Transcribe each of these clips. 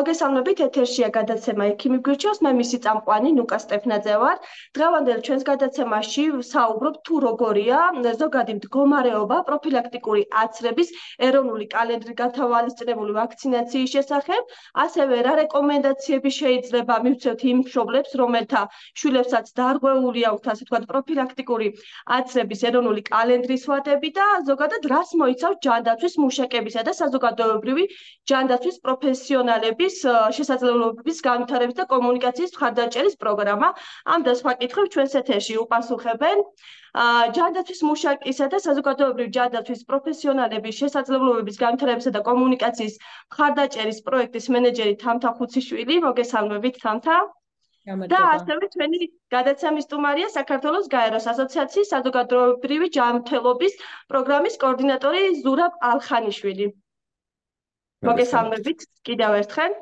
მოგესალმებით ეთერშია გადაცემა ექიმი გვირჩევს მე მისი წამყვანი ნუკა სტეფნაძე ვარ დღევანდელ ჩვენს გადაცემაში საუბრობ თუ როგორია ზოგადი მდგომარეობა პროფილაქტიკური აცრების ეროვნული კალენდრი გათავისუფლებული ვაქცინაციის შესახებ ასევე რა რეკომენდაციები შეიძლება მივცეთ იმ მშობლებს რომელთა შვილებსაც დარღვეული აქვთ ასე თქვა პროფილაქტიკური აცრების ეროვნული კალენდრის ვადები და ზოგადად რას მოიცავს ჯანდაცვის მუშაკებისა და საზოგადოებრივი ჯანდაცვის პროფესიონალების ინტერაქტივობის შესაძლებლობების განვითარების და კომუნიკაციის მხარდაჭერის პროგრამა. ამ და სხვა კითხვებს ჩვენს ეთერში უპასუხებენ ჯანდაცვის მუშაკისა და საზოგადოებრივი ჯანდაცვის პროფესიონალების შესაძლებლობების განვითარებისა და კომუნიკაციის მხარდაჭერის პროექტის მენეჯერი თამთა ხუციშვილი. მოგესალმებით თამთა. და ასევე ჩვენი გადაცემის სტუმარია საქართველოს გაეროს ასოციაციის საზოგადოებრივი ჯანმრთელობის პროგრამის კოორდინატორი ზურაბ ალხანიშვილი. მოგესალმებით კიდევ ერთხელ.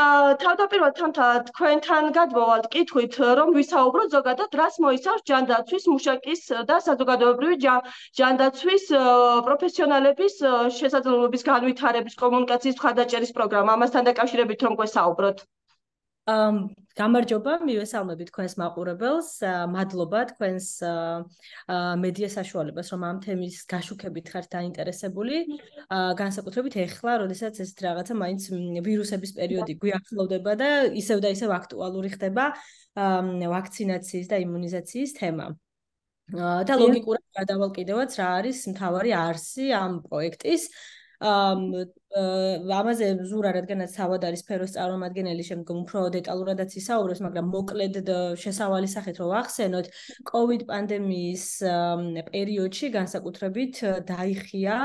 აა თავდაპირველად თამთა თქვენთან გადმოვალთ კითხვით, რომ ვისაუბრო ზოგადად რას მოიცავს ჯანდაცვის მუშაკის და საზოგადოებრივი ჯანდაცვის პროფესიონალების შესაძლებლობის განვითარების კომუნიკაციის მხარდაჭერის პროგრამა. ამასთან დაკავშირებით რომ გვესაუბროთ. ამ გამარჯობა, მივესალმები თქვენს მაყურებელს. მადლობა თქვენს მედია საშუალებას, რომ ამ თემის გაშუქებით ხართ დაინტერესებული. განსაკუთრებით ეხლა, როდესაც ეს რაღაცა მაინც ვირუსების პერიოდი გვიახლოვდება და ისევ და ისევ აქტუალური ხდება ვაქცინაციის და იმუნიზაციის თემა. და ლოგიკურად გადავალ კიდევაც რა არის მთავარი არსი ამ პროექტის, ამაზე ზურა რადგანაც თავად არის სფეროს წარმომადგენელი შემდგომ უფრო დეტალურადაც ისაუბროს მაგრამ მოკლედ შესავალი სახით რომ ახსენოთ კოვიდ პანდემიის პერიოდში განსაკუთრებით დაიხია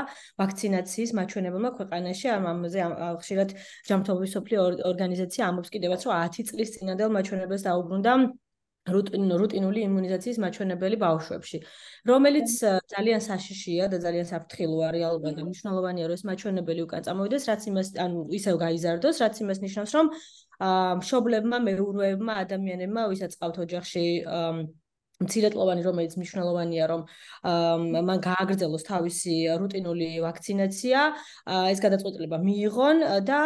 ვაქცინაციის მაჩვენებელმა ქვეყანაში ამაზე ხშირად ჯანმრთელობის სოფლიო ორგანიზაცია ამბობს კიდევაც რომ 10 წლის წინანდელ მაჩვენებელს დაუბრუნდა რუტინ რუტინული იმუნიზაციის მაჩვენებელი ბავშვებში რომელიც ძალიან საშიშია და ძალიან საფრთხილოა რეალურად მნიშვნელოვანია რომ ეს მაჩვენებელი უკან წამოვიდეს რაც იმას ანუ ისევ გაიზარდოს რაც იმას ნიშნავს რომ მშობლებმა მეურვეებმა ადამიანებმა ვისაც ყავთ ოჯახში მცირეთლოვანი რომელიც მნიშვნელოვანია რომ მან გააგრძელოს თავისი რუტინული ვაქცინაცია ეს გადაწყვეტილება მიიღონ და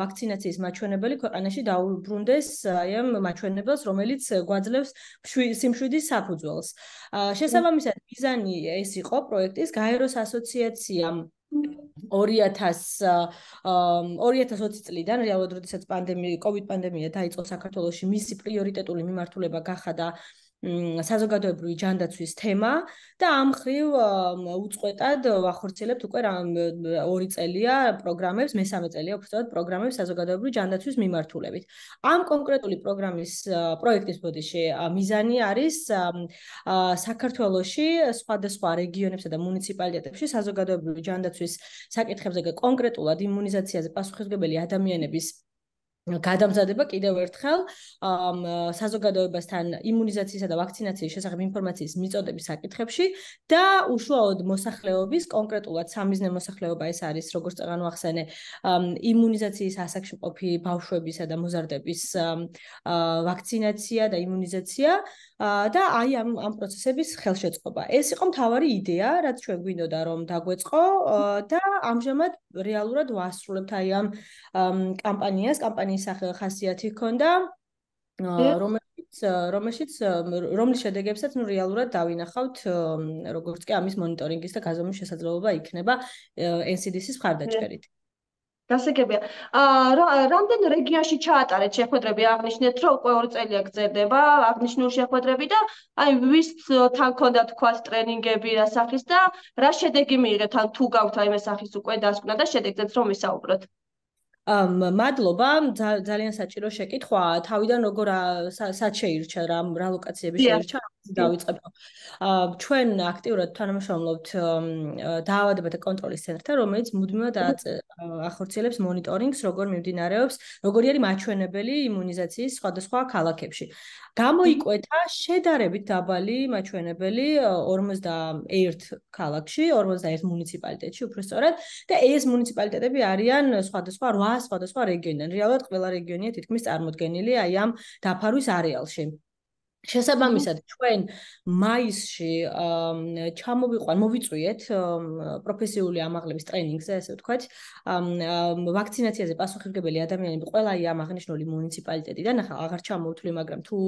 ვაქცინაციის მაჩვენებელი ქვეყანაში დაუბრუნდეს აი ამ მაჩვენებელს რომელიც გვაძლევს სიმშვიდის საფუძველს შესაბამისად მიზანი ეს იყო პროექტის გაეროს ასოციაციამ 2000 2020 წლიდან რეალურად როდესაც პანდემია COVID პანდემია დაიწყო საქართველოში მისი პრიორიტეტული მიმართულება გახადა საზოგადოებრივი ჯანდაცვის თემა და ამ ხრივ უწყვეტად ვახორცელებთ უკვე რამ ორი წელია პროგრამებს, მესამე წელია უბრალოდ პროგრამებს საზოგადოებრივი ჯანდაცვის მიმართულებით. ამ კონკრეტული პროგრამის პროექტის ბოდიში მიზანი არის საქართველოსში სხვადასხვა რეგიონებსა და მუნიციპალიტეტებში საზოგადოებრივი ჯანდაცვის საკითხებზე და კონკრეტულად იმუნიზაციაზე პასუხისმგებელი ადამიანების გადამზადება კიდევ ერთხელ საზოგადოებასთან იმუნიზაციისა და ვაქცინაციის შესახებ ინფორმაციის მიწოდების საკითხებში და უშუალოდ მოსახლეობის კონკრეტულად სამიზნე მოსახლეობა ეს არის როგორც წაღანო ახსენე იმუნიზაციის ასაკში მყოფი ბავშვებისა და მოზარდების ვაქცინაცია და იმუნიზაცია და აი ამ ამ პროცესების ხელშეწყობა. ეს იყო მთავარი იდეა, რაც ჩვენ გვინდოდა რომ დაგვეწყო და ამჟამად რეალურად ვასრულებთ აი ამ კამპანიას, კამპანიის ხასიათი ქონდა რომელიც რომელიც რომლის შედეგებსაც ნუ რეალურად დავინახავთ, როგორც კი ამის მონიტორინგის და გაზომვის შესაძლებლობა იქნება NCDC-ის მხარდაჭერით. დასაგებია. აა რამდენ რეგიონში ჩაატარეთ შეხვედრები? აღნიშნეთ, რომ უკვე 2 წელია გრძელდება აღნიშნული შეხვედრები და აი ვის თან ქონდა თქვა ტრენინგები რა სახის და რა შედეგი მიიღეთ ან თუ გაქვთ აი მე სახის უკვე დასკვნა და შედეგებზეც რომ ვისაუბროთ. ამ მადლობა ძალიან საჭირო შეკითხვაა თავიდან როგორ საჩეირჩა რა რა ლოკაციები შეირჩა დავიწყებო. ჩვენ აქტიურად თანამშრომლობთ დაავადებათა კონტროლის ცენტრთან, რომელიც მუდმივად ახორციელებს მონიტორინგს, როგორ მიმდინარეობს, როგორი არის მაჩვენებელი იმუნიზაციის სხვადასხვა ქალაქებში. გამოიკვეთა შედარებით დაბალი მაჩვენებელი 51 ქალაქში, 51 მუნიციპალიტეტში, უფრო სწორად, და ეს მუნიციპალიტეტები არიან სხვადასხვა 8 სხვადასხვა რეგიონიდან. რეალურად ყველა რეგიონია თითქმის წარმოქმნილი აი ამ დაფარვის არეალში. შესაბამისად ჩვენ მაისში ჩამოვიყვან, მოვიწვიეთ პროფესიული ამაღლების ტრენინგზე, ასე ვთქვათ, ვაქცინაციაზე პასუხისმგებელი ადამიანები ყველაი ამ აღნიშნული მუნიციპალიტეტიდან, ახლა აღარ ჩამოვთვლი, მაგრამ თუ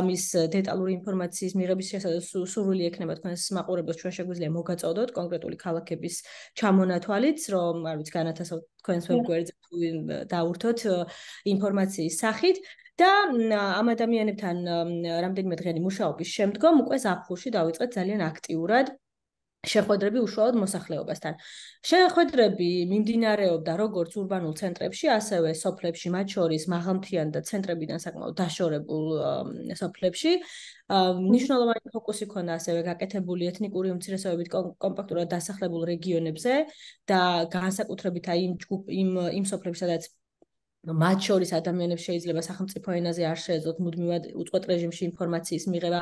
ამის დეტალური ინფორმაციის მიღების შესაძლებლობა სურვილი ექნება თქვენს მაყურებელს, ჩვენ შეგვიძლია მოგაწოდოთ კონკრეტული ქალაქების ჩამონათვალიც, რომ, არ ვიცი, განათასოთ თქვენს ვებგვერდზე თუ დაურთოთ ინფორმაციის სახით. და ამ ადამიანებთან რამდენიმე დღიანი მუშაობის შემდგომ უკვე ზაფხულში დავიწყე ძალიან აქტიურად შეხვედრები უშუალოდ მოსახლეობასთან. შეხვედრები მიმდინარეობდა როგორც урბანულ ცენტრებში, ასევე სოფლებში, მათ შორის მაღალმთიან და ცენტრებიდან საკმაოდ დაშორებულ სოფლებში. ნიშნულოვანი ფოკუსი ქონდა ასევე გაკეთებული ეთნიკური უმცირესობებით კომპაქტურად დასახლებულ რეგიონებზე და განსაკუთრებით აი იმ იმ იმ სოფლებში, სადაც მათ შორის ადამიანებს შეიძლება სახელმწიფო ენაზე არ შეეძლოთ მუდმივად უწყვეტ რეჟიმში ინფორმაციის მიღება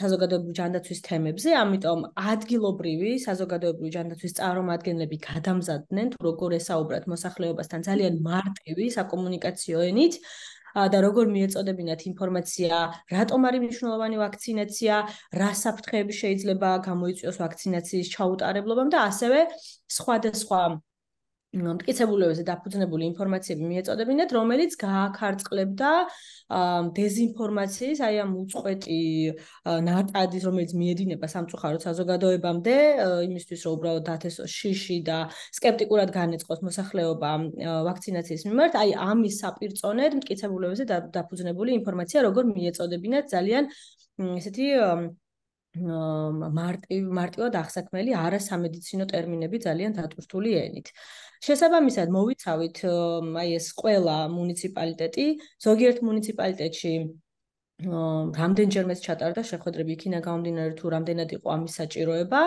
საზოგადოებრივი ჯანდაცვის თემებზე, ამიტომ ადგილობრივი საზოგადოებრივი ჯანდაცვის წარმომადგენლები გადამზადდნენ თუ როგორ ესაუბრათ მოსახლეობასთან ძალიან მარტივი საკომუნიკაციო ენით და როგორ მიეწოდებინათ ინფორმაცია, რატომ არის მნიშვნელოვანი ვაქცინაცია, რა საფრთხეები შეიძლება გამოიწვიოს ვაქცინაციის ჩაუტარებლობამ და ასევე სხვადასხვა მტკიცებულებებზე დაფუძნებული ინფორმაციები მიეწოდებინათ, რომელიც გააქარწყლებდა დეзинფორმაციის, აი ამ უწყვეტი ნატადის, რომელიც მიედინება სამწუხაროდ საზოგადოებამდე, იმისთვის რომ უბრალოდ დათესოს შიში და სკეპტიკურად განეწყოს მოსახლეობა ვაქცინაციის მიმართ, აი ამის საპირწონედ მტკიცებულებებზე დაფუძნებული ინფორმაცია როგორ მიეწოდებინათ ძალიან ესეთი მარტივ მარტივად ახსაქმელი არასამედიცინო ტერმინები ძალიან დატვირთული ენით. შესაბამისად მოვიცავით აი ეს ყველა მუნიციპალიტეტი, ზოგიერთ მუნიციპალიტეტში რამდენჯერმეც ჩატარდა შეხვედრები იქინა გამომდინარე თუ რამდენად იყო ამის საჭიროება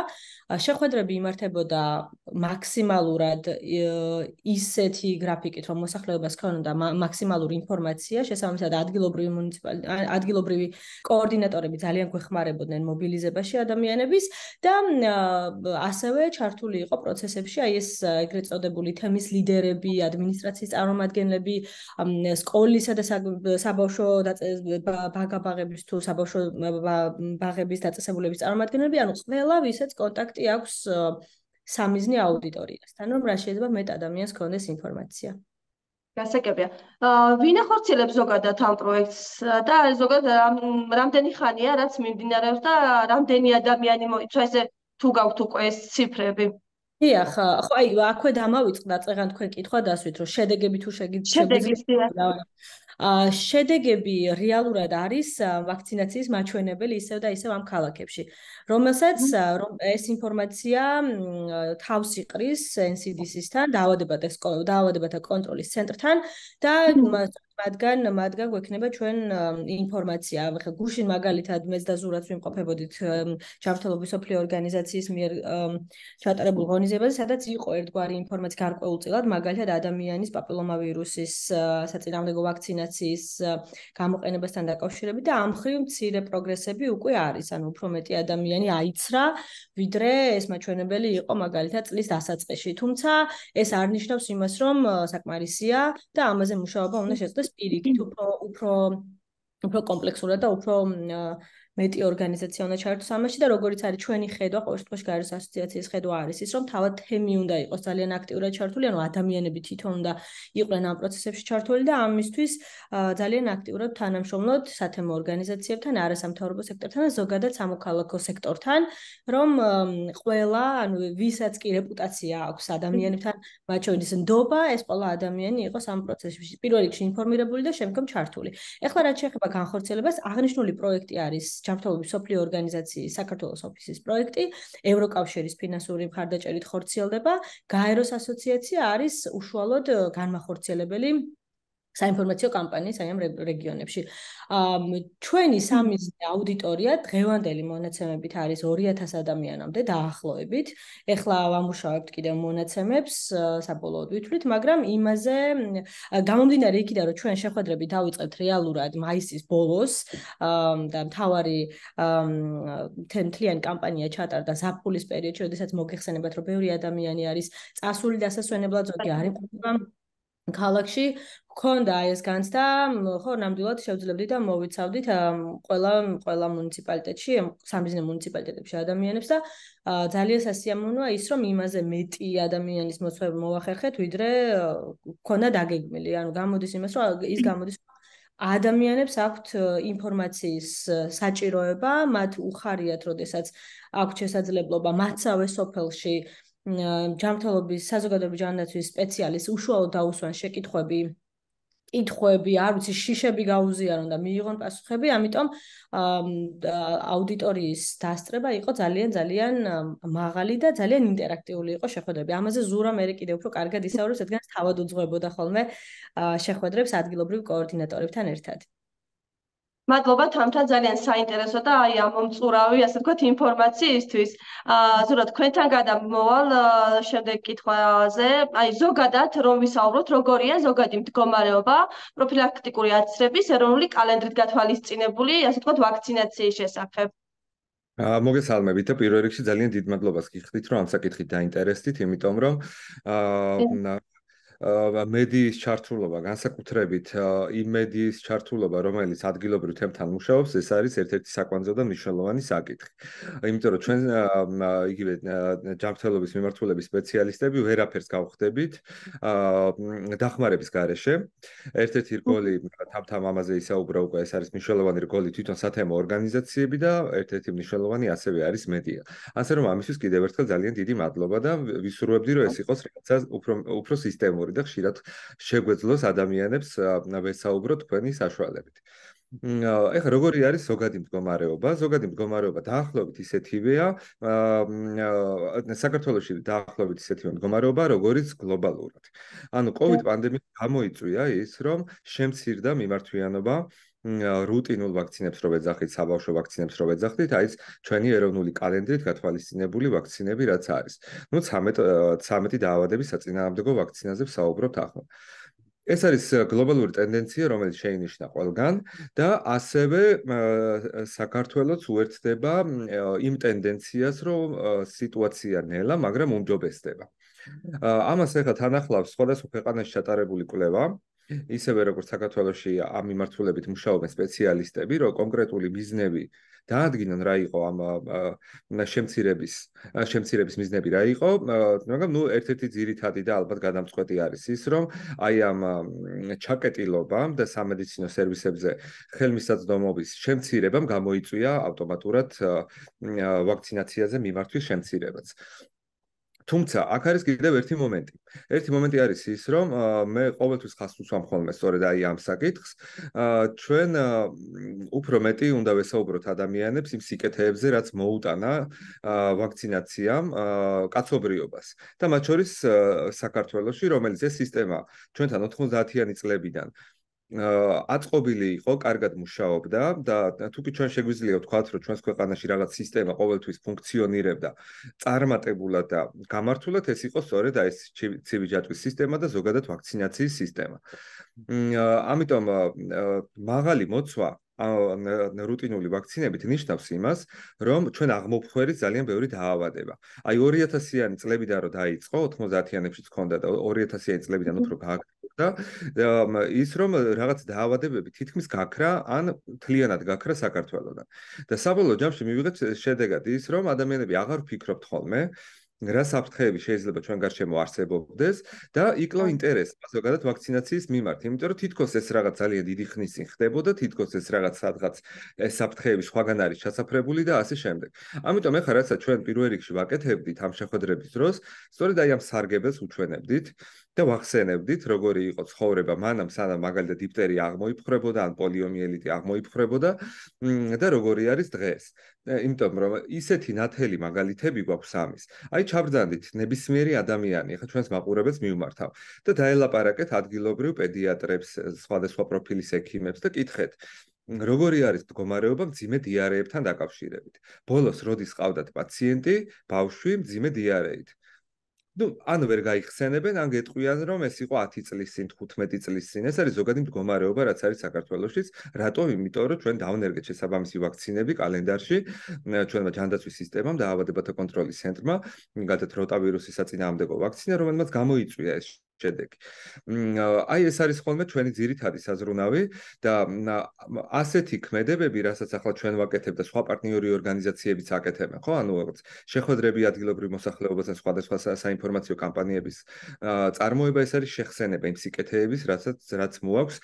შეხვედრები იმართებოდა მაქსიმალურად ისეთი გრაფიკით რომ მოსახლეობას ქონოდა მაქსიმალური ინფორმაცია შესაბამისად ადგილობრივი მუნიციპალიტეტი ადგილობრივი კოორდინატორები ძალიან გვეხმარებოდნენ მობილიზებაში ადამიანების და ასევე ჩართული იყო პროცესებში აი ეს ეგრეთ წოდებული თემის ლიდერები ადმინისტრაციის წარმომადგენლები სკოლისა და საბავშვო დაწესებულებების ბაგაბაღების თუ საბავშვო ბაღების დაწესებულების წარმომადგენლები, ანუ ყველა ვისაც კონტაქტი აქვს სამიზნე აუდიტორიასთან, რომ რა შეიძლება მეტ ადამიანს ქონდეს ინფორმაცია. გასაგებია. აა ვინ ახორცილებს ზოგადად ამ პროექტს და ზოგადად რამდენი ხანია რაც მიმდინარეობს და რამდენი ადამიანი მოიცვა ესე თუ გაქვთ უკვე ეს ციფრები? იახ, ხო აი აქვე დამავიწყდა წეგან თქვენ კითხვა დასვით რომ შედეგები თუ შეგიძლია შედეგები შედეგები რეალურად არის ვაქცინაციის მაჩვენებელი ისევ და ისევ ამ ქალაქებში რომელსაც ეს ინფორმაცია თავს იყრის NCDC-სთან დაავადებათა სკოლა დაავადებათა კონტროლის ცენტრთან და მათგან მათგან გვექნება ჩვენ ინფორმაცია ხა გუშინ მაგალითად მეც და ზურაც ვიმყოფებოდით ჯავთელობის სოფლიო ორგანიზაციის მიერ ჩატარებულ ღონისძიებაზე სადაც იყო ერთგვარი ინფორმაცია გარკვეულწილად მაგალითად ადამიანის პაპილომავირუსის საწინააღმდეგო ვაქცინა ვაქცინაციის გამოყენებასთან დაკავშირებით და ამ ხრივ მცირე პროგრესები უკვე არის, ანუ უფრო მეტი ადამიანი აიცრა, ვიდრე ეს მაჩვენებელი იყო მაგალითად წლის დასაწყისში. თუმცა ეს არ ნიშნავს იმას, რომ საკმარისია და ამაზე მუშაობა უნდა შეწყდეს პირიქით, უფრო უფრო უფრო კომპლექსურად და უფრო მეტი ორგანიზაცია უნდა ჩართოს ამაში და როგორიც არის ჩვენი ხედვა ყოველ შემთხვევაში გარეს ასოციაციის ხედვა არის ის რომ თავად თემი უნდა იყოს ძალიან აქტიურად ჩართული ანუ ადამიანები თვითონ უნდა იყვნენ ამ პროცესებში ჩართული და ამისთვის ძალიან აქტიურად თანამშრომლოთ სათემო ორგანიზაციებთან არასამთავრობო სექტორთან და ზოგადად სამოქალაქო სექტორთან რომ ყველა ანუ ვისაც კი რეპუტაცია აქვს ადამიანებთან მათ შორის ნდობა ეს ყველა ადამიანი იყოს ამ პროცესში პირველ რიგში ინფორმირებული და შემდგომ ჩართული ეხლა რაც შეეხება განხორციელებას აღნიშნული პროექტი არის ჯანმრთელობის სოფლიო ორგანიზაციის საქართველოს ოფისის პროექტი ევროკავშირის ფინანსური მხარდაჭერით ხორციელდება გაეროს ასოციაცია არის უშუალოდ э, განმახორციელებელი საინფორმაციო კამპანიის აი ამ რეგიონებში. ა ჩვენი სამი აუდიტორია დღევანდელი მონაცემებით არის 2000 ადამიანამდე დაახლოებით. ეხლა ვამუშავებთ კიდევ მონაცემებს საბოლოოდ ვითვლით, მაგრამ იმაზე გამომდინარე იქიდან რომ ჩვენ შეხვედრები დავიწყეთ რეალურად მაისის ბოლოს და მთავარი თემთლიანი კამპანია ჩატარდა ზაფხულის პერიოდში, შესაძაც მოგეხსენებათ რომ ბევრი ადამიანი არის წასული დასასვენებლად, ზოგი არ იმყოფება ქალაქში ქონდა ეს განცდა, ხო, ნამდვილად შევძლებდი და მოვიცავდით ყველა ყველა მუნიციპალიტეტში, სამიზნე მუნიციპალიტეტებში ადამიანებს და ძალიან სასიამოვნოა ის, რომ იმაზე მეტი ადამიანის მოწვევა მოახერხეთ, ვიდრე ქონდა დაგეგმილი. ანუ გამოდის იმას, რომ ის გამოდის ადამიანებს აქვთ ინფორმაციის საჭიროება, მათ უხარიათ, როდესაც აქვთ შესაძლებლობა მათსავე სოფელში ჯანმრთელობის საზოგადოების ჯანდაცვის სპეციალისტს უშუალოდ დაუსვან შეკითხვები კითხვები, არ ვიცი, შიშები გაუზიარონ და მიიღონ პასუხები, ამიტომ აუდიტორიის დასწრება იყო ძალიან ძალიან მაღალი და ძალიან ინტერაქტიული იყო შეხვედრები. ამაზე ზურა მე კიდე უფრო კარგად ისაუბრებს, რადგან თავად უძღვებოდა ხოლმე შეხვედრებს ადგილობრივ კოორდინატორებთან ერთად. მადლობა თამთან ძალიან საინტერესო და აი ამ მომწურავი ასე ვთქვათ ინფორმაციისთვის. აა ზოგადად თქვენთან გადამოვალ შემდეგ კითხვაზე. აი ზოგადად რომ ვისაუბროთ როგორია ზოგადი მდგომარეობა პროფილაქტიკური აცრების ეროვნული კალენდრით გათვალისწინებული ასე ვთქვათ ვაქცინაციის შესახებ. ა მოგესალმებით და პირველ რიგში ძალიან დიდ მადლობას გიხდით რომ ამ საკითხით დაინტერესდით, იმიტომ რომ აა მედიის ჩართულობა, განსაკუთრებით იმ მედიის ჩართულობა, რომელიც ადგილობრივ თემთან მუშაობს, ეს არის ერთ-ერთი საკვანძო და მნიშვნელოვანი საკითხი. იმიტომ რომ ჩვენ იგივე ჯანმრთელობის მიმართულების სპეციალისტები ვერაფერს გავხდებით დახმარების გარეშე. ერთ-ერთი რგოლი თავთან ამაზე ისაუბრა უკვე, ეს არის მნიშვნელოვანი რგოლი თვითონ სათემო ორგანიზაციები და ერთ-ერთი მნიშვნელოვანი ასევე არის მედია. ასე რომ ამისთვის კიდევ ერთხელ ძალიან დიდი მადლობა და ვისურვებდი რომ ეს იყოს რაღაცა უფრო უფრო სისტემური ორი და ხშირად შეგვეძლოს ადამიანებს ვესაუბრო თქვენი საშუალებით. ეხლა როგორი არის ზოგადი მდგომარეობა? ზოგადი მდგომარეობა დაახლოებით ისეთივეა, საქართველოსში დაახლოებით ისეთივე მდგომარეობა, როგორიც გლობალურად. ანუ COVID პანდემიის გამო იწვია ის, რომ შემცირდა მიმართვიანობა რუტინულ ვაქცინებს რო ეძახით, საბავშვო ვაქცინებს რო ეძახით, აი ეს ჩვენი ეროვნული კალენდრით გათვალისწინებული ვაქცინები რაც არის. ну 13 13 დაავადების საწინააღმდეგო ვაქცინაზებს საუბრობთ ახლა. ეს არის გლობალური ტენდენცია, რომელიც შეინიშნა ყველგან და ასევე საქართველოს უერთდება იმ ტენდენციას, რომ სიტუაცია ნელა, მაგრამ უმჯობესდება. ამას ახლა თანახლავს სხვადასხვა ქვეყანაში ჩატარებული კვლევა, ისევე როგორც საქართველოში ამ მიმართულებით მუშაობენ სპეციალისტები, რომ კონკრეტული ბიზნესები დაადგინონ რა იყო ამ შემცირების შემცირების მიზნები რა იყო, მაგრამ ნუ ერთ-ერთი ძირითადი და ალბათ გადამწყვეტი არის ის, რომ აი ამ ჩაკეტილობამ და სამედიცინო სერვისებზე ხელმისაწვდომობის შემცირებამ გამოიწვია ავტომატურად ვაქცინაციაზე მიმართვის შემცირებაც. თუმცა აქ არის კიდევ ერთი მომენტი. ერთი მომენტი არის ის, რომ მე ყოველთვის ხასუს ამხოლმე სწორედ აი ამ საკითხს. ჩვენ უფრო მეტი უნდა ვესაუბროთ ადამიანებს იმ სიკეთეებზე, რაც მოუტანა ვაქცინაციამ კაცობრიობას. და მათ შორის საქართველოში, რომელიც ეს სისტემა ჩვენთან 90-იანი წლებიდან აწყობილი იყო, კარგად მუშაობდა და თუკი ჩვენ შეგვიძლია ვთქვათ, რომ ჩვენს ქვეყანაში რაღაც სისტემა ყოველთვის ფუნქციონირებდა წარმატებულად და გამართულად, ეს იყო სწორედ აი ეს ცივი ჯატვის სისტემა და ზოგადად ვაქცინაციის სისტემა. ამიტომ მაღალი მოცვა ან რუტინული ვაქცინებით ნიშნავს იმას, რომ ჩვენ აღმოფხვერი ძალიან ბევრი დაავადება. აი 2000-იანი წლებიდან რო დაიწყო, 90-იანებშიც ქონდა და 2000-იანი წლებიდან უფრო გააქტიურდა და ის რომ რაღაც დაავადებები თითქმის გაქრა ან თლიანად გაქრა საქართველოსთან. და საბოლოო ჯამში მივიღეთ შედეგად ის რომ ადამიანები აღარ ფიქრობთ ხოლმე რა საფრთხეები შეიძლება ჩვენ გარშემო არსებობდეს და იკლო ინტერესი მაგალითად ვაქცინაციის მიმართ. იმიტომ რომ თითქოს ეს რაღაც ძალიან დიდი ხნის წინ ხდებოდა, თითქოს ეს რაღაც სადღაც ეს საფრთხეები სხვაგან არის ჩასაფრებული და ასე შემდეგ. ამიტომ ახლა რასაც ჩვენ პირველ რიგში ვაკეთებდით ამ შეხვედრების დროს, სწორედ აი ამ სარგებელს უჩვენებდით, და ვახსენებდით, როგორი იყო ცხოვრება მანამ, სანამ მაგალითად დიფტერი აღმოიფხრებოდა ან პოლიომიელიტი აღმოიფხრებოდა და როგორი არის დღეს. იმიტომ რომ ისეთი ნათელი მაგალითები გვაქვს ამის. აი ჩაბრძანდით ნებისმიერი ადამიანი, ხა ჩვენს მაყურებელს მიუმართავ და დაელაპარაკეთ ადგილობრივ პედიატრებს, სხვადასხვა პროფილის ექიმებს და კითხეთ როგორი არის მდგომარეობა მძიმე დიარეებთან დაკავშირებით. ბოლოს როდის ყავდათ პაციენტი ბავშვი მძიმე დიარეით? ну ანუ ვერ გაიხსენებენ ან გეტყვიან რომ ეს იყო 10 წლის წინ 15 წლის წინ ეს არის ზოგადი მდგომარეობა რაც არის საქართველოსშიც რატო იმიტომ რომ ჩვენ დავნერგეთ შესაბამისი ვაქცინები კალენდარში ჩვენმა ჯანდაცვის სისტემამ და ავადებათა კონტროლის ცენტრმა გადათ როტავირუსის საწინააღმდეგო ვაქცინა რომელმაც გამოიწვია ეს შედეგი. აი ეს არის ხოლმე ჩვენი ძირითადი საზრუნავი და ასეთი ქმედებები, რასაც ახლა ჩვენ ვაკეთებ და სხვა პარტნიორი ორგანიზაციებიც აკეთებენ, ხო? ანუ როგორც შეხვედრები ადგილობრივ მოსახლეობასთან სხვადასხვა საინფორმაციო კამპანიების წარმოება, ეს არის შეხსენება იმ სიკეთეების, რასაც რაც მოაქვს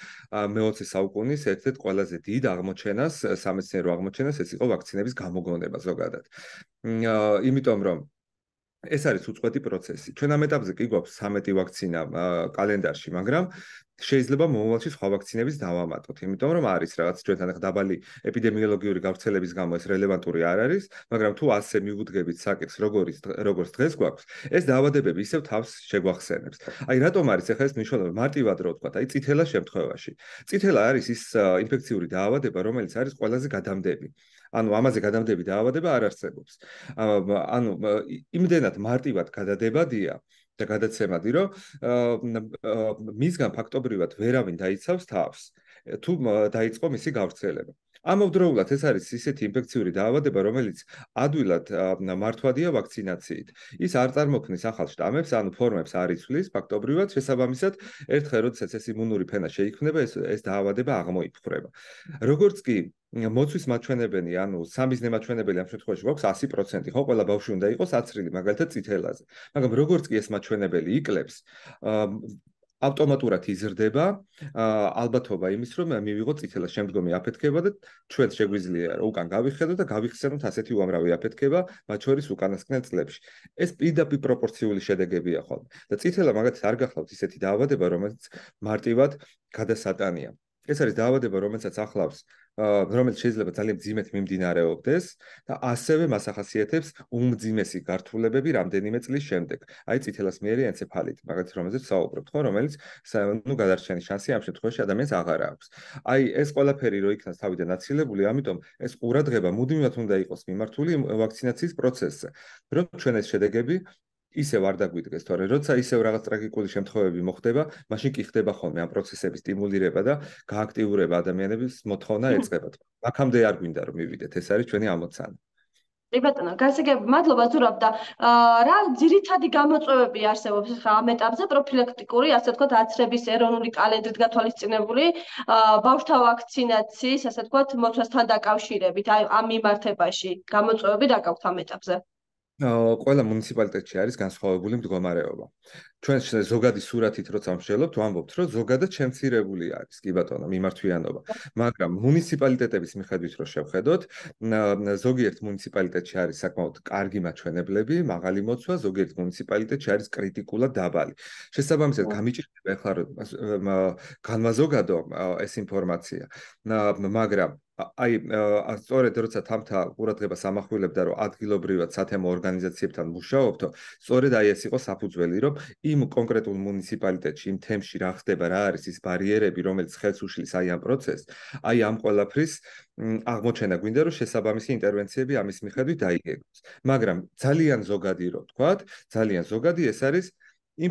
მე-20 საუკუნის ერთ-ერთ ყველაზე დიდ აღმოჩენას, სამეცნიერო აღმოჩენას, ეს იყო ვაქცინების გამოგონება ზოგადად. იმიტომ რომ ეს არის უწყვეტი პროცესი. ჩვენ ამ ეტაპზე კი გვაქვს 13 ვაქცინა კალენდარში, მაგრამ შეიძლება მომავალში სხვა ვაქცინებიც დავამატოთ, იმიტომ რომ არის რაღაც ჩვენთან ახ დაბალი ეპიდემიოლოგიური გავრცელების გამო ეს რელევანტური არ არის, მაგრამ თუ ასე მივუდგებით საკითხს, როგორც როგორც დღეს გვაქვს, ეს დაავადებები ისევ თავს შეგვახსენებს. აი რატომ არის ახლა ეს მნიშვნელოვანი მარტივად რო ვთქვა, აი წითელა შემთხვევაში. წითელა არის ის ინფექციური დაავადება, რომელიც არის ყველაზე გადამდები. ანუ ამაზე გადამდები დაავადება არ არსებობს. ანუ იმდენად მარტივად გადადებადია და გადაცემადი, რომ მისგან ფაქტობრივად ვერავინ დაიცავს თავს, თუ დაიწყო მისი გავრცელება. ამავდროულად ეს არის ისეთი ინფექციური დაავადება, რომელიც ადვილად მართვადია ვაქცინაციით. ის არ წარმოქმნის ახალ შტამებს, ანუ ფორმებს არ იცვლის ფაქტობრივად, შესაბამისად, ერთხელ როდესაც ეს იმუნური ფენა შეიქმნება, ეს ეს დაავადება აღმოიფხვრება. როგორც კი მოცვის მაჩვენებელი, ანუ სამიზნე მაჩვენებელი ამ შემთხვევაში გვაქვს 100%, ხო, ყველა ბავშვი უნდა იყოს აცრილი, მაგალითად, წითელაზე. მაგრამ როგორც კი ეს მაჩვენებელი იკლებს, აა ავტომატურად იზრდება ალბათობა იმის რომ მივიღო წითელა შემდგომი აფეთქება და ჩვენ შეგვიძლია რომ უკან გავიხედოთ და გავიხსენოთ ასეთი უამრავი აფეთქება მათ შორის უკანასკნელ წლებში ეს პირდაპირ პროპორციული შედეგებია ხოლმე და წითელა მაგათს არ გახლავთ ისეთი დაავადება რომელიც მარტივად გადასატანია ეს არის დაავადება რომელიც ახლავს რომელიც შეიძლება ძალიან ძიმეთ მიმდინარეობდეს და ასევე მას ახასიათებს უმძიმესი გართულებები რამდენიმე წლის შემდეგ. აი ციტელას მეერი ენცეფალიტ, მაგათ რომელზეც საუბრობთ, ხო, რომელიც ნუ გადარჩენის შანსი ამ შემთხვევაში ადამიანს აღარ აქვს. აი ეს ყველაფერი რო იქნას თავიდან აცილებული, ამიტომ ეს ყურადღება მუდმივად უნდა იყოს მიმართული ვაქცინაციის პროცესზე, რომ ჩვენ ეს შედეგები ისევ არ დაგვიდგეს თორე როცა ისევ რაღაც ტრაგიკული შემთხვევები მოხდება მაშინ კი ხდება ხოლმე ამ პროცესების სტიმულირება და გააქტიურება ადამიანების მოთხოვნა ეწყებათ მაგამდე არ გვინდა რომ მივიდეთ ეს არის ჩვენი ამოცანა კი ბატონო, გასაგებია, მადლობა ზურაბ და რა ძირითადი გამოწვევები არსებობს ახლა ამ ეტაპზე პროფილაქტიკური, ასე თქვა, აცრების ეროვნული კალენდრით გათვალისწინებული ბავშთა ვაქცინაციის, ასე თქვა, მოცვასთან დაკავშირებით, აი ამ მიმართებაში გამოწვევები დაგაქვთ ამ ეტაპზე? ყველა მუნიციპალიტეტში არის განსხვავებული მდგომარეობა. ჩვენ ზოგადი სურათით როცა ამშელობთ, ვამბობთ, რომ ზოგადად ჩემცირებული არის, კი ბატონო, მიმართვიანობა. მაგრამ მუნიციპალიტეტების მიხედვით რო შევხედოთ, ზოგიერთ მუნიციპალიტეტში არის საკმაოდ კარგი მაჩვენებლები, მაღალი მოცვა, ზოგიერთ მუნიციპალიტეტში არის კრიტიკულად დაბალი. შესაბამისად, გამიჭირდება ახლა რომ განმაზოგადო ეს ინფორმაცია. მაგრამ აი სწორედ როცა თამთა ყურადღება სამახვილებდა რომ ადგილობრივად სათემო ორგანიზაციებთან მუშაობთო სწორედ აი ეს იყო საფუძველი რომ იმ კონკრეტულ მუნიციპალიტეტში იმ თემში რა ხდება რა არის ის ბარიერები რომელიც ხელს უშლის აი ამ პროცესს აი ამ ყველაფრის აღმოჩენა გვინდა რომ შესაბამისი ინტერვენციები ამის მიხედვით დაიგეგმოს მაგრამ ძალიან ზოგადი რო თქვა ძალიან ზოგადი ეს არის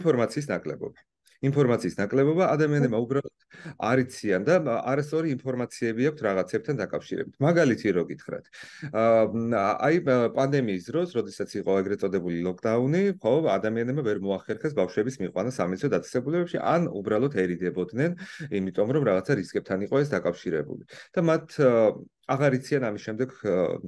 ინფორმაციის ნაკლებობა ინფორმაციის ნაკლებობა ადამიანებმა უბრალოდ არ იციან და არასწორი ინფორმაციები აქვთ რაღაცებთან დაკავშირებით. მაგალითი რო გითხრათ. აი პანდემიის დროს, როდესაც იყო ეგრეთ წოდებული ლოკდაუნი, ხო, ადამიანებმა ვერ მოახერხეს ბავშვების მიყვანა სამეცნიერო დაწესებულებებში, ან უბრალოდ ერიდებოდნენ, იმიტომ რომ რაღაცა რისკებთან იყო ეს დაკავშირებული. და მათ აღარ იციან ამის შემდეგ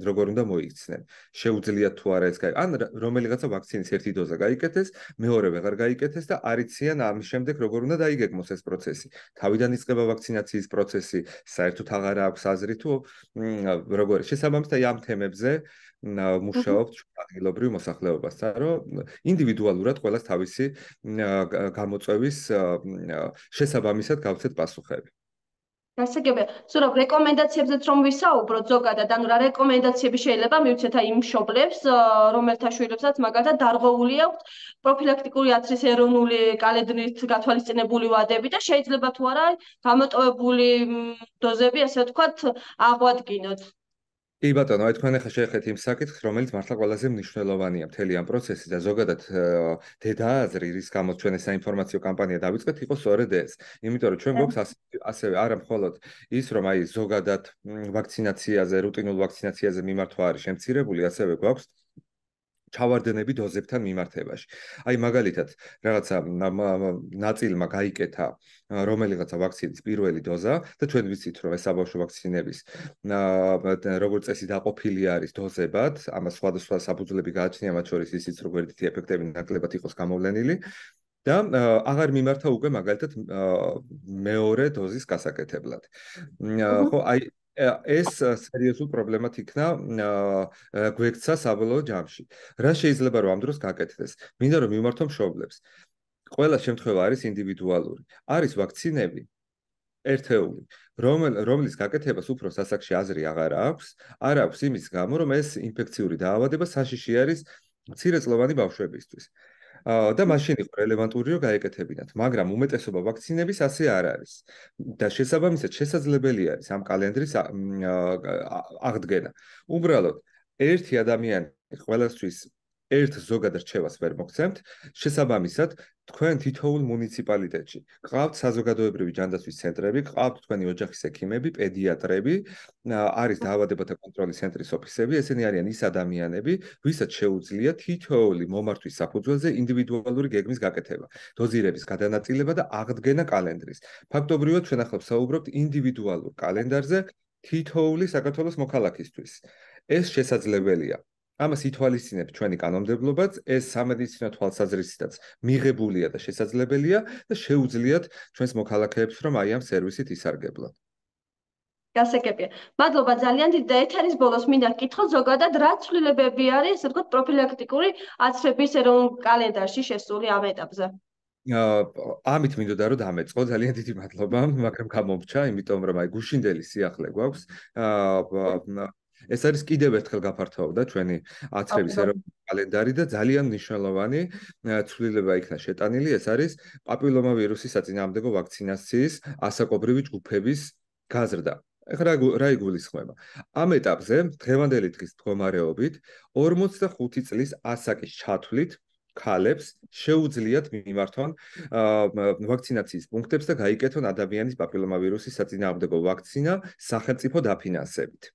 როგორ უნდა მოიქცნენ. შეუძლიათ თუ არა ეს ან რომელიღაცა ვაქცინის ერთი დოზა გაიკეთეს, მეორე აღარ გაიკეთეს და არ იციან ამის შემდეგ როგორ უნდა დაიგეგმოს ეს პროცესი. თავიდან იწყება ვაქცინაციის პროცესი, საერთოდ აღარა აქვს აზრი თუ როგორ შესაბამისად ამ თემებზე მუშაობთ ჩვენ ადგილობრივ მოსახლეობასთან, რომ ინდივიდუალურად ყოველს თავისი გამოწვევის შესაბამისად გავცეთ პასუხები. აჰა გასაგებია. სულ რა რეკომენდაციებზეც რომ ვისაუბრო ზოგადად, ანუ რა რეკომენდაციები შეიძლება მივცეთ აი იმ მშობლებს, რომელთა შვილებსაც მაგათად დარღვეული აქვს პროფილაქტიკური აცრის ეროვნული კალენდრით გათვალისწინებული ვადები და შეიძლება თუ არა გამოტოვებული დოზები, ასე ვთქვათ, აღვადგინოთ. კი ბატონო, აი თქვენ ახლა შეხედეთ იმ საკითხს, რომელიც მართლა ყველაზე მნიშვნელოვანია მთელი ამ პროცესში და ზოგადად დედააზრი, რის გამოც ჩვენ ეს საინფორმაციო კამპანია დავიწყეთ, იყოს სწორედ ეს. იმიტომ რომ ჩვენ გვაქვს ასევე არა მხოლოდ ის, რომ აი ზოგადად ვაქცინაციაზე, რუტინულ ვაქცინაციაზე მიმართვა არის შემცირებული, ასევე გვაქვს ჩავარდნები დოზებთან მიმართებაში. აი მაგალითად, რაღაცა ნაწილმა გაიკეთა რომელიღაცა ვაქცინის პირველი დოზა და ჩვენ ვიცით, რომ ეს აბავშვო ვაქცინების როგორც წესი დაყოფილი არის დოზებად, ამას სხვადასხვა საფუძვლები გააჩნია, მათ შორის ისიც, როგორც ერთი ეფექტები ნაკლებად იყოს გამოვლენილი. და აღარ მიმართა უკვე მაგალითად მეორე დოზის გასაკეთებლად. ხო, აი ეს სერიოზულ პრობლემად იქნა გვექცა საბოლოო ჯამში. რა შეიძლება რომ ამ დროს გაკეთდეს? მინდა რომ მიმართო მშობლებს. ყველა შემთხვევა არის ინდივიდუალური. არის ვაქცინები ertheuli, რომელ რომლის გაკეთებას უფრო სასახში აზრი აღარ აქვს, არ აქვს იმის გამო რომ ეს ინფექციური დაავადება საშიში არის მცირეწლოვანი ბავშვებისთვის. და მაშინ იყო რელევანტური რომ გაეკეთებინათ, მაგრამ უმეტესობა ვაქცინების ასე არ არის. და შესაბამისად შესაძლებელია ის ამ კალენდრის აღდგენა. უბრალოდ ერთი ადამიანი ყველასთვის ერთ ზოგად რჩევას ვერ მოგცემთ შესაბამისად თქვენ თითოეულ მუნიციპალიტეტში გყავთ საზოგადოებრივი ჯანდაცვის ცენტრები გყავთ თქვენი ოჯახის ექიმები პედიატრები არის დაავადებათა კონტროლის ცენტრის ოფისები ესენი არიან ის ადამიანები ვისაც შეუძლია თითოეული მომართვის საფუძველზე ინდივიდუალური გეგმის გაკეთება დოზირების გადანაწილება და აღდგენა კალენდრის ფაქტობრივად ჩვენ ახლა საუბრობთ ინდივიდუალურ კალენდარზე თითოეული საქართველოს მოქალაქისთვის ეს შესაძლებელია ამას ითვალისწინებთ ჩვენი კანონმდებლობაც, ეს სამედიცინო თვალსაზრისითაც მიღებულია და შესაძლებელია და შეუძლიათ ჩვენს მოქალაქეებს რომ აი ამ სერვისით ისარგებლონ. გასაგებია. მადლობა ძალიან დიდი და ეთერის ბოლოს მინდა გითხო ზოგადად რა ცვლილებები არის, ასე ვთქვათ, პროფილაქტიკური აცრების ეროვნულ კალენდარში შესული ამ ეტაპზე. აა ამით მინდოდა რომ დამეწყო, ძალიან დიდი მადლობა, მაგრამ გამომჩა, იმიტომ რომ აი გუშინდელი სიახლე გვაქვს. აა ეს არის კიდევ ერთხელ გაფართოვდა ჩვენი აცრების ეროვნული კალენდარი და ძალიან მნიშვნელოვანი ცვლილება იქნა შეტანილი. ეს არის პაპილომა ვირუსის საწინააღმდეგო ვაქცინაციის ასაკობრივი ჯგუფების გაზრდა. ეხლა რა იგულისხმება? ამ ეტაპზე დღევანდელი დღის მდგომარეობით 45 წლის ასაკის ჩათვლით ქალებს შეუძლიათ მიმართონ ვაქცინაციის პუნქტებს და გაიკეთონ ადამიანის პაპილომა ვირუსის საწინააღმდეგო ვაქცინა სახელმწიფო დაფინანსებით.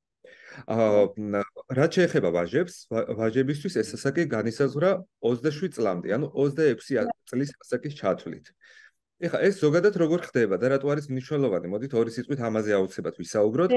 რა შეეხება ვაჟებს, ვაჟებისთვის ეს ასაკი განისაზღვრა 27 წლამდე, ანუ 26 წლის ასაკის ჩათვლით. ეხა ეს ზოგადად როგორ ხდება და რატო არის მნიშვნელოვანი? მოდით ორი სიტყვით ამაზე აუცილებლად ვისაუბროთ.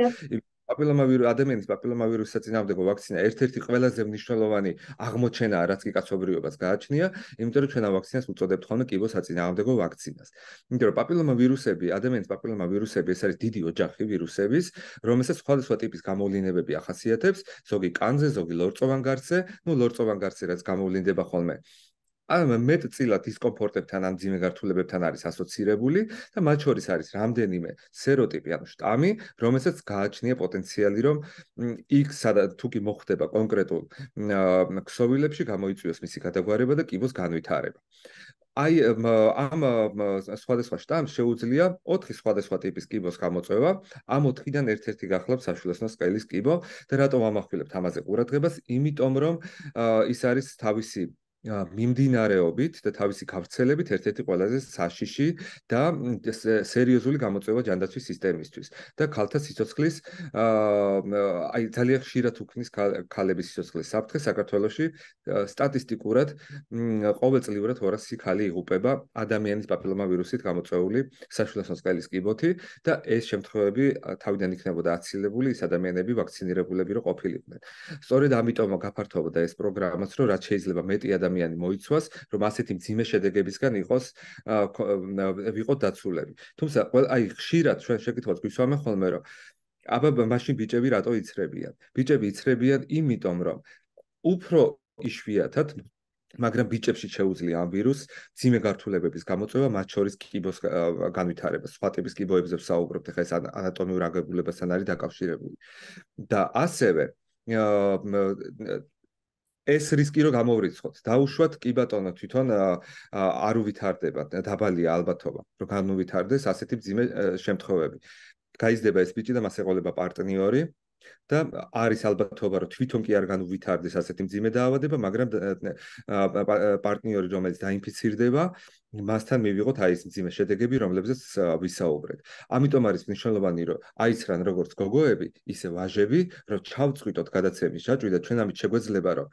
პაპილომავირუსი ადამიანის პაპილომავირუსის საწინააღმდეგო ვაქცინა ერთ-ერთი ყველაზე მნიშვნელოვანი აღმოჩენაა, რაც კი კაცობრიობას გააჩნია, იმიტომ რომ ჩვენ ამ ვაქცინას უწოდებთ ხოლმე კიბო საწინააღმდეგო ვაქცინას. იმიტომ რომ პაპილომავირუსები, ადამიანის პაპილომავირუსები ეს არის დიდი ოჯახი ვირუსების, რომელსაც სხვადასხვა ტიპის გამოვლინებები ახასიათებს, ზოგი კანზე, ზოგი ლორწოვან გარსზე, ну ლორწოვან გარსზე რაც გამოვლინდება ხოლმე ანუ მეტწილად დისკომფორტებთან ან ძიმე გართულებებთან არის ასოცირებული და მათ შორის არის რამდენიმე სეროტიპი ანუ შტამი, რომელსაც გააჩნია პოტენციალი, რომ იქ სადაც თუ კი მოხდება კონკრეტულ ქსოვილებში გამოიწვიოს მისი გადაგვარება და კიბოს განვითარება. აი ამ სხვადასხვა შტამს შეუძლია 4 სხვადასხვა ტიპის კიბოს გამოწვევა. ამ 4-დან ერთ-ერთი გახლავს საშვილოსნო სკელის კიბო და რატომ ამახვილებთ ამაზე ყურადღებას? იმიტომ რომ ის არის თავისი მიმდინარეობით და თავისი გავრცელებით ერთ-ერთი ყველაზე საშიში და სერიოზული გამოწვევა ჯანდაცვის სისტემისთვის და ქალთა სიცოცხლის აი ძალიან ხშირად უქმნის ქალების სიცოცხლის საფრთხე საქართველოში სტატისტიკურად ყოველწლიურად 200 ქალი იღუპება ადამიანის პაპილომა ვირუსით გამოწვეული საშვილოსნოს ყელის კიბოთი და ეს შემთხვევები თავიდან იქნებოდა აცილებული ის ადამიანები ვაქცინირებულები რო ყოფილიყვნენ სწორედ ამიტომ გაფართოვდა ეს პროგრამაც რომ რაც შეიძლება მეტი ადამიანი ადამიანი მოიცვას, რომ ასეთი ძიმე შედეგებისგან იყოს ვიყო დაცულები. თუმცა აი ხშირად ჩვენ შეკითხავთ გვისვამე ხოლმე, რომ აბა მაშინ ბიჭები რატო იცრებიან? ბიჭები იცრებიან იმიტომ, რომ უფრო იშვიათად მაგრამ ბიჭებში შეუძლია ამ ვირუსს ძიმე გართულებების გამოწვევა, მათ შორის კიბოს განვითარება, სვატების კიბოებზე ვსაუბრობთ ხა ეს ანატომიურ აგებულებასთან არის დაკავშირებული. და ასევე ეს რისკი რო გამოვრიცხოთ, დაუშვათ კი ბატონო თვითონ არ უვითარდება და დაბალია ალბათობა, რომ განუვითარდეს ასეთი ძიმე შემთხვევები. გაიზდება ეს ბიჭი და მას ეყოლება პარტნიორი, და არის ალბათობა რომ თვითონ კი არ განვითარდეს ასეთი მძიმე დაავადება, მაგრამ პარტნიორი რომელიც დაინფიცირდება, მასთან მივიღოთ აი ეს მძიმე შედეგები, რომლებზეც ვისაუბრეთ. ამიტომ არის მნიშვნელოვანი რომ აიცრან როგორც გოგოები, ისე ვაჟები, რომ ჩავწყვიტოთ გადაცემის ჯაჭვი და ჩვენამდე შეგვეძლება რომ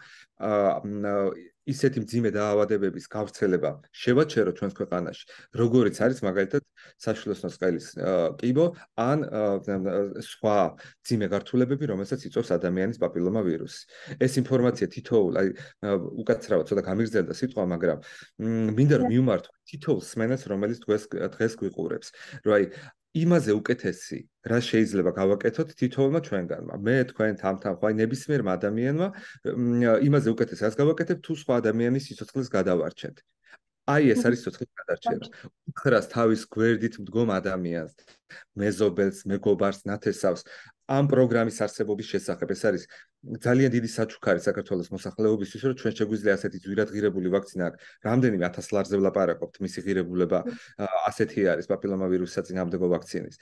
აა ისეთი ძიმე დაავადებების გავრცელება შევაჩერო ჩვენს ქვეყანაში, როგორიც არის მაგალითად საშილოსნოს ყელის კიბო ან სხვა ძიმე გართულებები, რომელსაც იწვევს ადამიანის პაპილომა ვირუსი. ეს ინფორმაცია თითოეულ აი უკაცრავად ცოტა გამიგზელდა სიტყვა, მაგრამ მინდა რომ მივმართო თითოეულ სმენას, რომელიც დღეს დღეს გვიყურებს. რომ აი იმაზე უკეთესი რა შეიძლება გავაკეთოთ თითოეულმა ჩვენგანმა მე თქვენ თამთან ხო აი ნებისმიერ ადამიანმა იმაზე უკეთესი რაც გავაკეთებ თუ სხვა ადამიანის სიცოცხლეს გადავარჩეთ აი ეს არის სიცოცხლის გადარჩენა უხრას თავის გვერდით მდგომ ადამიანს მეზობელს მეგობარს ნათესავს ამ პროგრამის არსებობის შესახებ. ეს არის ძალიან დიდი საჩუქარი საქართველოს მოსახლეობისთვის, რომ ჩვენ შეგვიძლია ასეთი ძვირადღირებული ვაქცინა აქვს. რამდენიმე 1000 ლარზე ვლაპარაკობთ მისი ღირებულება ასეთი არის პაპილომა ვირუსის საწინააღმდეგო ვაქცინის.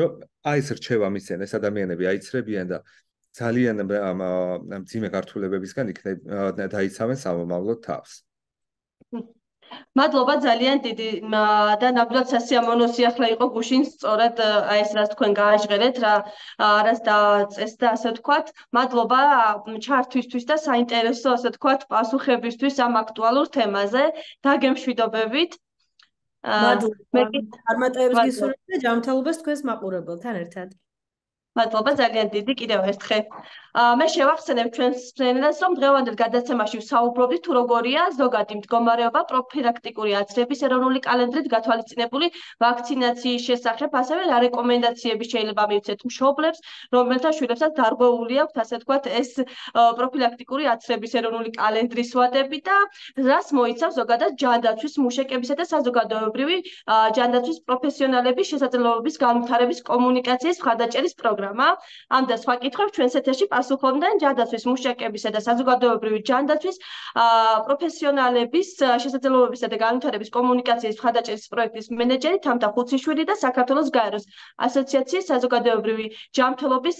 რომ აი ეს რჩევა მისცენ ეს ადამიანები აიცრებიან და ძალიან ამ ძიმე გართულებებისგან იქნება დაიცავენ სამომავლო თავს. მადლობა ძალიან დიდი და ნაბლად სასიამოვნო სიახლე იყო გუშინ სწორედ აი ეს რაც თქვენ გააჟღერეთ რა არას დაწესდა და ასე თქვათ მადლობა ჩართვისთვის და საინტერესო ასე თქვათ პასუხებისთვის ამ აქტუალურ თემაზე დაგემშვიდობებით მადლობა მე კი წარმატებებს გისურვებ და ჯანმრთელობას თქვენს მაყურებელთან ერთად მადლობა ძალიან დიდი კიდევ ერთხელ. აა მე შევახსენებ ჩვენს ფენელს, რომ დღევანდელ გადაცემაში ვსაუბრობდით თუ როგორია ზოგადი მდგომარეობა პროფილაქტიკური აცრების ეროვნული კალენდრით გათვალისწინებული ვაქცინაციის შესახებ, ასევე რა რეკომენდაციები შეიძლება მივცეთ მშობლებს, რომელთა შვილებსაც დარღვეული აქვთ, ასე თქვათ, ეს პროფილაქტიკური აცრების ეროვნული კალენდრის ვადები და რას მოიცავს ზოგადად ჯანდაცვის მუშაკებისა და საზოგადოებრივი ჯანდაცვის პროფესიონალების შესაძლებლობების განვითარების კომუნიკაციის მხარდაჭერის პროგრამა. პროგრამა. ამ და სხვა კითხვებს ჩვენს ეთერში პასუხობდნენ ჯანდაცვის მუშაკებისა და საზოგადოებრივი ჯანდაცვის პროფესიონალების შესაძლებლობებისა და განვითარების კომუნიკაციის ხარდაჭერის პროექტის მენეჯერი თამთა ხუციშვილი და საქართველოს გაეროს ასოციაციის საზოგადოებრივი ჯანმრთელობის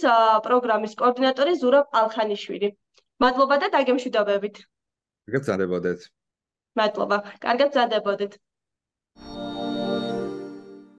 პროგრამის კოორდინატორი ზურაბ ალხანიშვილი. მადლობა და დაგემშვიდობებით. გაგზარებოდეთ. მადლობა. კარგად ზარდებოდეთ. Thank you.